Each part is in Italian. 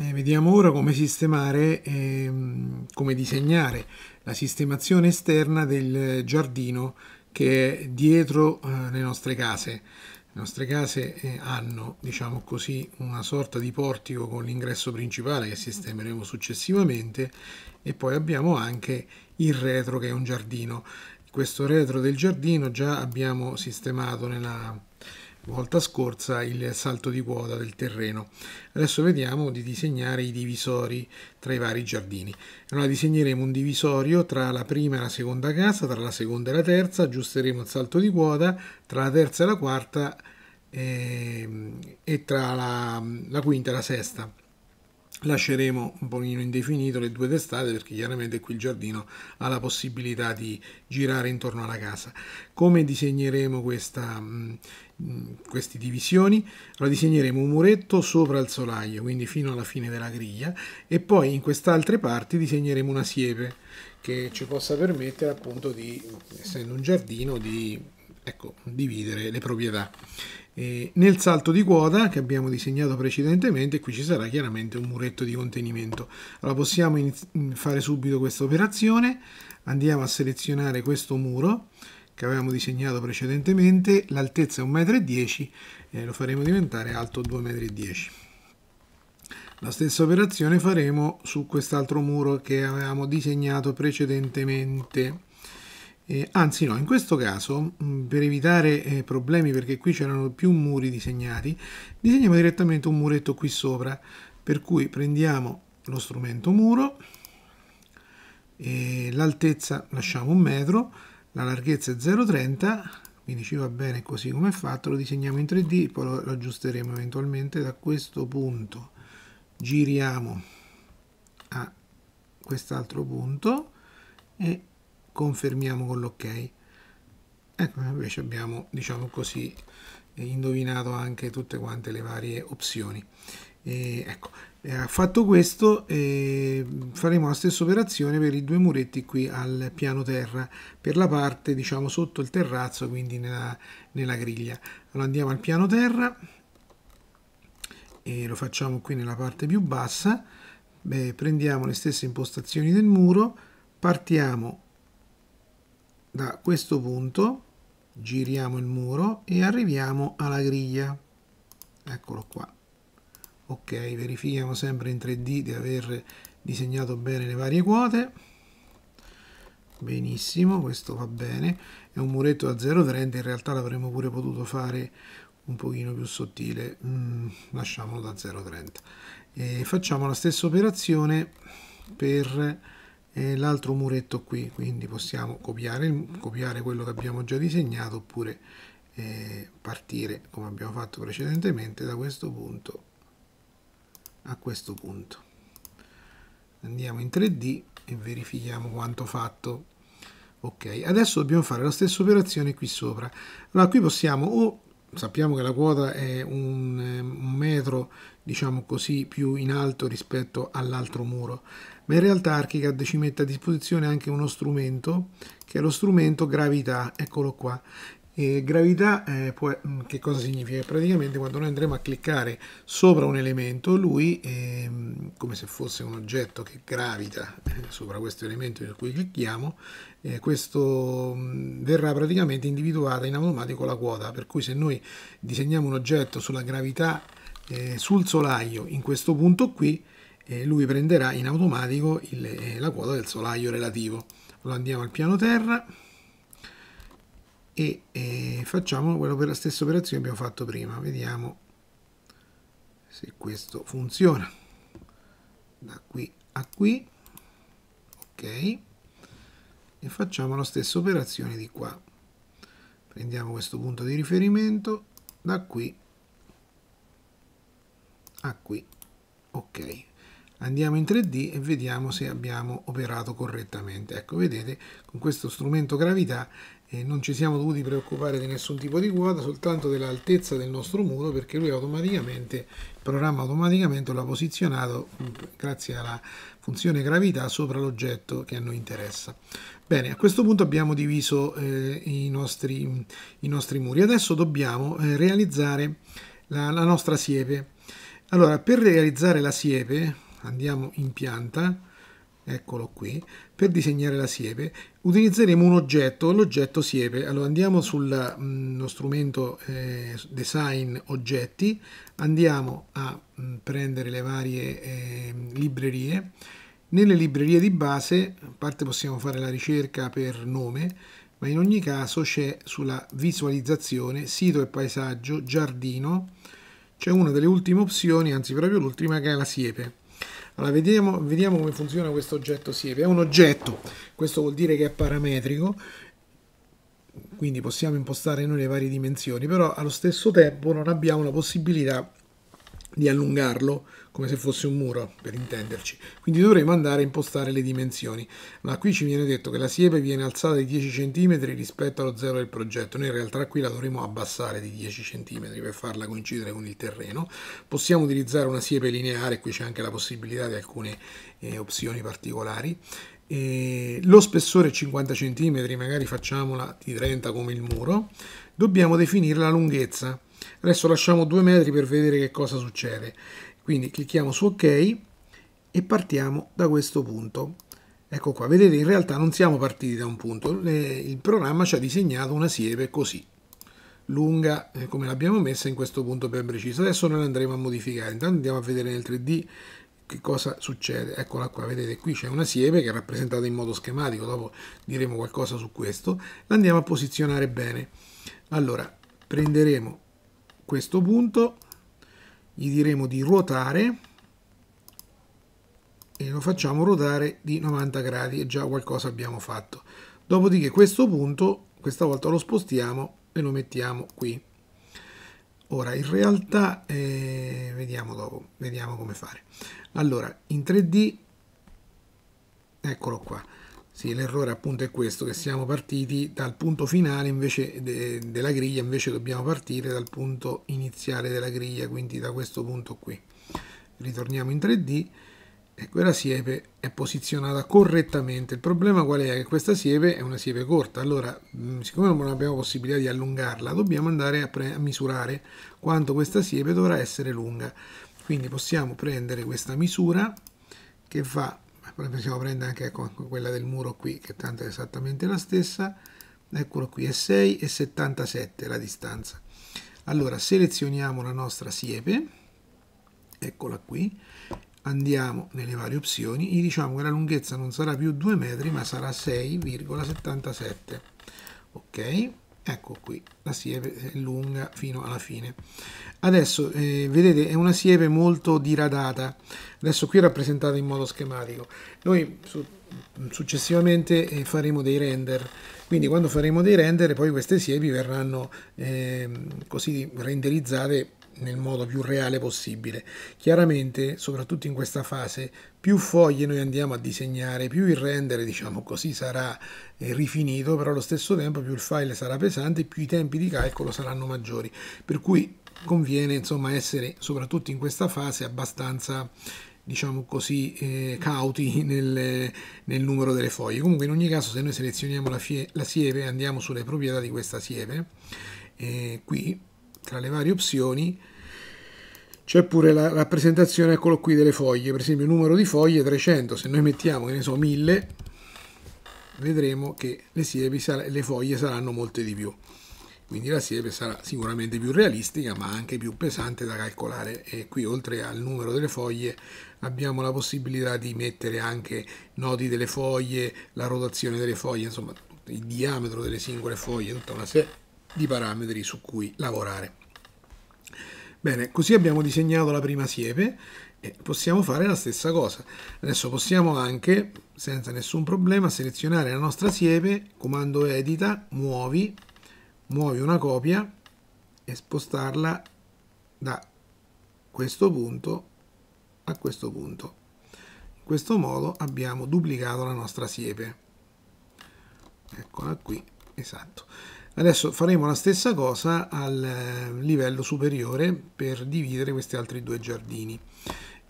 Eh, vediamo ora come sistemare, ehm, come disegnare la sistemazione esterna del giardino che è dietro eh, le nostre case. Le nostre case eh, hanno, diciamo così, una sorta di portico con l'ingresso principale che sistemeremo successivamente e poi abbiamo anche il retro che è un giardino. Questo retro del giardino già abbiamo sistemato nella volta scorsa il salto di quota del terreno. Adesso vediamo di disegnare i divisori tra i vari giardini. Allora disegneremo un divisorio tra la prima e la seconda casa, tra la seconda e la terza, aggiusteremo il salto di quota, tra la terza e la quarta e, ehm, e tra la, la quinta e la sesta lasceremo un pochino indefinito le due testate perché chiaramente qui il giardino ha la possibilità di girare intorno alla casa. Come disegneremo questa, Mm, queste divisioni, allora disegneremo un muretto sopra il solaio, quindi fino alla fine della griglia, e poi in quest'altra parte disegneremo una siepe che ci possa permettere appunto di, essendo un giardino, di ecco, dividere le proprietà. E nel salto di quota che abbiamo disegnato precedentemente, qui ci sarà chiaramente un muretto di contenimento. Allora possiamo fare subito questa operazione, andiamo a selezionare questo muro, che avevamo disegnato precedentemente, l'altezza è 1,10 m, e eh, lo faremo diventare alto 2,10 m. La stessa operazione faremo su quest'altro muro che avevamo disegnato precedentemente. Eh, anzi no, in questo caso, mm, per evitare eh, problemi perché qui c'erano più muri disegnati, disegniamo direttamente un muretto qui sopra, per cui prendiamo lo strumento muro, l'altezza lasciamo un metro, la larghezza è 0,30 quindi ci va bene così come è fatto lo disegniamo in 3D poi lo aggiusteremo eventualmente da questo punto giriamo a quest'altro punto e confermiamo con l'ok ecco invece abbiamo diciamo così indovinato anche tutte quante le varie opzioni e ecco, eh, fatto questo eh, faremo la stessa operazione per i due muretti qui al piano terra, per la parte diciamo sotto il terrazzo, quindi nella, nella griglia. Allora andiamo al piano terra e lo facciamo qui nella parte più bassa. Beh, prendiamo le stesse impostazioni del muro, partiamo da questo punto, giriamo il muro e arriviamo alla griglia. Eccolo qua ok verifichiamo sempre in 3d di aver disegnato bene le varie quote benissimo questo va bene è un muretto da 0,30 in realtà l'avremmo pure potuto fare un pochino più sottile mm, lasciamolo da 0,30 e facciamo la stessa operazione per eh, l'altro muretto qui quindi possiamo copiare, copiare, quello che abbiamo già disegnato oppure eh, partire come abbiamo fatto precedentemente da questo punto a questo punto andiamo in 3D e verifichiamo quanto fatto ok adesso dobbiamo fare la stessa operazione qui sopra allora qui possiamo o sappiamo che la quota è un, eh, un metro diciamo così più in alto rispetto all'altro muro ma in realtà ArchiCAD ci mette a disposizione anche uno strumento che è lo strumento gravità eccolo qua e gravità eh, può, mm, che cosa significa? Praticamente quando noi andremo a cliccare sopra un elemento, lui, eh, come se fosse un oggetto che gravita eh, sopra questo elemento su cui clicchiamo, eh, questo mh, mm, verrà praticamente individuata in automatico la quota, per cui se noi disegniamo un oggetto sulla gravità eh, sul solaio in questo punto qui, eh, lui prenderà in automatico il, la quota del solaio relativo. Lo andiamo al piano terra e, e facciamo la stessa operazione che abbiamo fatto prima vediamo se questo funziona da qui a qui ok e facciamo la stessa operazione di qua prendiamo questo punto di riferimento da qui a qui ok andiamo in 3D e vediamo se abbiamo operato correttamente. Ecco, vedete, con questo strumento gravità eh, non ci siamo dovuti preoccupare di nessun tipo di quota, soltanto dell'altezza del nostro muro, perché lui automaticamente, il programma automaticamente l'ha posizionato, mm, grazie alla funzione gravità, sopra l'oggetto che a noi interessa. Bene, a questo punto abbiamo diviso eh, i, nostri, mm, i, nostri, muri. Adesso dobbiamo eh, realizzare la, la nostra siepe. Allora, per realizzare la siepe, andiamo in pianta, eccolo qui, per disegnare la siepe utilizzeremo un oggetto, l'oggetto siepe. Allora andiamo sullo mm, strumento eh, design oggetti, andiamo a mh, mm, prendere le varie eh, librerie. Nelle librerie di base, a parte possiamo fare la ricerca per nome, ma in ogni caso c'è sulla visualizzazione sito e paesaggio, giardino, c'è una delle ultime opzioni, anzi proprio l'ultima che è la siepe allora, vediamo, vediamo come funziona questo oggetto siepe. È un oggetto, questo vuol dire che è parametrico, quindi possiamo impostare noi le varie dimensioni, però allo stesso tempo non abbiamo la possibilità di allungarlo come se fosse un muro, per intenderci. Quindi dovremo andare a impostare le dimensioni. Ma qui ci viene detto che la siepe viene alzata di 10 cm rispetto allo zero del progetto. Noi in realtà qui la dovremo abbassare di 10 cm per farla coincidere con il terreno. Possiamo utilizzare una siepe lineare, qui c'è anche la possibilità di alcune eh, opzioni particolari. E lo spessore è 50 cm, magari facciamola di 30 come il muro. Dobbiamo definire la lunghezza Adesso lasciamo due metri per vedere che cosa succede. Quindi clicchiamo su ok e partiamo da questo punto. Ecco qua, vedete in realtà non siamo partiti da un punto, il programma ci ha disegnato una siepe così, lunga eh, come l'abbiamo messa in questo punto ben preciso. Adesso noi andremo a modificare, intanto andiamo a vedere nel 3D che cosa succede. Eccola qua, vedete qui c'è una siepe che è rappresentata in modo schematico, dopo diremo qualcosa su questo. L'andiamo a posizionare bene. Allora, prenderemo questo punto gli diremo di ruotare e lo facciamo ruotare di 90 gradi e già qualcosa abbiamo fatto dopodiché questo punto questa volta lo spostiamo e lo mettiamo qui ora in realtà eh, vediamo dopo vediamo come fare allora in 3d eccolo qua sì, l'errore appunto è questo, che siamo partiti dal punto finale de della griglia, invece dobbiamo partire dal punto iniziale della griglia, quindi da questo punto qui. Ritorniamo in 3D, ecco la siepe è posizionata correttamente. Il problema qual è? Che questa siepe è una siepe corta, allora siccome non abbiamo possibilità di allungarla, dobbiamo andare a, a misurare quanto questa siepe dovrà essere lunga. Quindi possiamo prendere questa misura che va possiamo prendere anche ecco, quella del muro qui che tanto è esattamente la stessa eccolo qui è 6 e 77 la distanza allora selezioniamo la nostra siepe eccola qui andiamo nelle varie opzioni gli diciamo che la lunghezza non sarà più 2 metri ma sarà 6,77 ok ecco qui la siepe è lunga fino alla fine adesso eh, vedete è una siepe molto diradata adesso qui rappresentata in modo schematico noi su successivamente eh, faremo dei render quindi quando faremo dei render poi queste siepi verranno eh, così renderizzate nel modo più reale possibile. Chiaramente, soprattutto in questa fase, più foglie noi andiamo a disegnare, più il rendere, diciamo così, sarà eh, rifinito, però allo stesso tempo più il file sarà pesante, più i tempi di calcolo saranno maggiori. Per cui conviene, insomma, essere soprattutto in questa fase abbastanza diciamo così, eh, cauti nel, nel, numero delle foglie. Comunque in ogni caso se noi selezioniamo la, la siepe, andiamo sulle proprietà di questa siepe, eh, qui tra le varie opzioni c'è pure la rappresentazione, eccolo qui, delle foglie, per esempio il numero di foglie 300, se noi mettiamo, che ne so, 1000, vedremo che le, siepi, le foglie saranno molte di più. Quindi la siepe sarà sicuramente più realistica, ma anche più pesante da calcolare. E qui, oltre al numero delle foglie, abbiamo la possibilità di mettere anche nodi delle foglie, la rotazione delle foglie, insomma, il diametro delle singole foglie, tutta una serie di parametri su cui lavorare. Bene, così abbiamo disegnato la prima siepe e possiamo fare la stessa cosa. Adesso possiamo anche, senza nessun problema, selezionare la nostra siepe, comando edita, muovi, muovi una copia e spostarla da questo punto a questo punto. In questo modo abbiamo duplicato la nostra siepe. Eccola qui, esatto. Adesso faremo la stessa cosa al eh, livello superiore per dividere questi altri due giardini.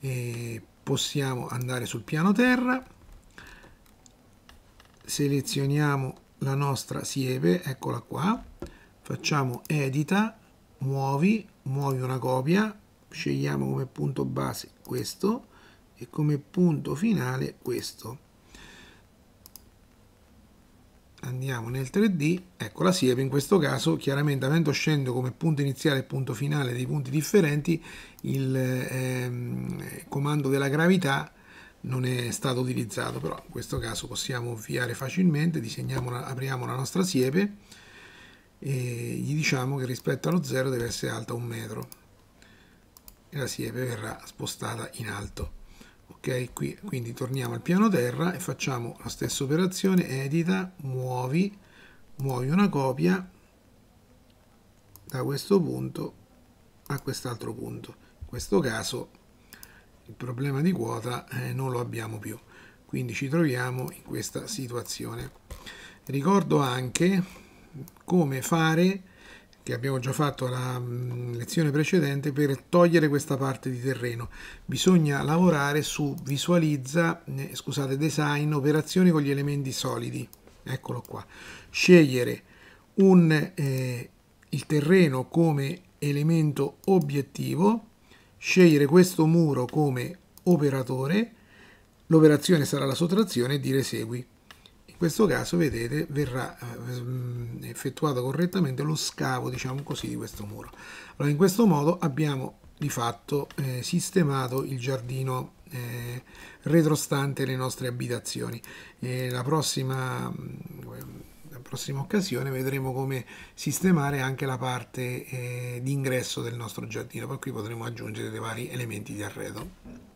E possiamo andare sul piano terra, selezioniamo la nostra siepe, eccola qua, facciamo edita, muovi, muovi una copia, scegliamo come punto base questo e come punto finale questo andiamo nel 3D, ecco la siepe in questo caso chiaramente avendo scendo come punto iniziale e punto finale dei punti differenti, il ehm, comando della gravità non è stato utilizzato, però in questo caso possiamo ovviare facilmente, disegniamo, apriamo la nostra siepe e gli diciamo che rispetto allo zero deve essere alta un metro e la siepe verrà spostata in alto ok qui quindi torniamo al piano terra e facciamo la stessa operazione edita muovi muovi una copia da questo punto a quest'altro punto in questo caso il problema di quota eh, non lo abbiamo più quindi ci troviamo in questa situazione ricordo anche come fare che abbiamo già fatto la mm, lezione precedente per togliere questa parte di terreno. Bisogna lavorare su visualizza, eh, scusate, design, operazioni con gli elementi solidi. Eccolo qua. Scegliere un, eh, il terreno come elemento obiettivo, scegliere questo muro come operatore, l'operazione sarà la sottrazione e dire segui questo caso vedete verrà eh, mm, effettuato correttamente lo scavo diciamo così di questo muro allora in questo modo abbiamo di fatto eh, sistemato il giardino eh, retrostante le nostre abitazioni e la prossima mm, la prossima occasione vedremo come sistemare anche la parte eh, di ingresso del nostro giardino per cui potremo aggiungere dei vari elementi di arredo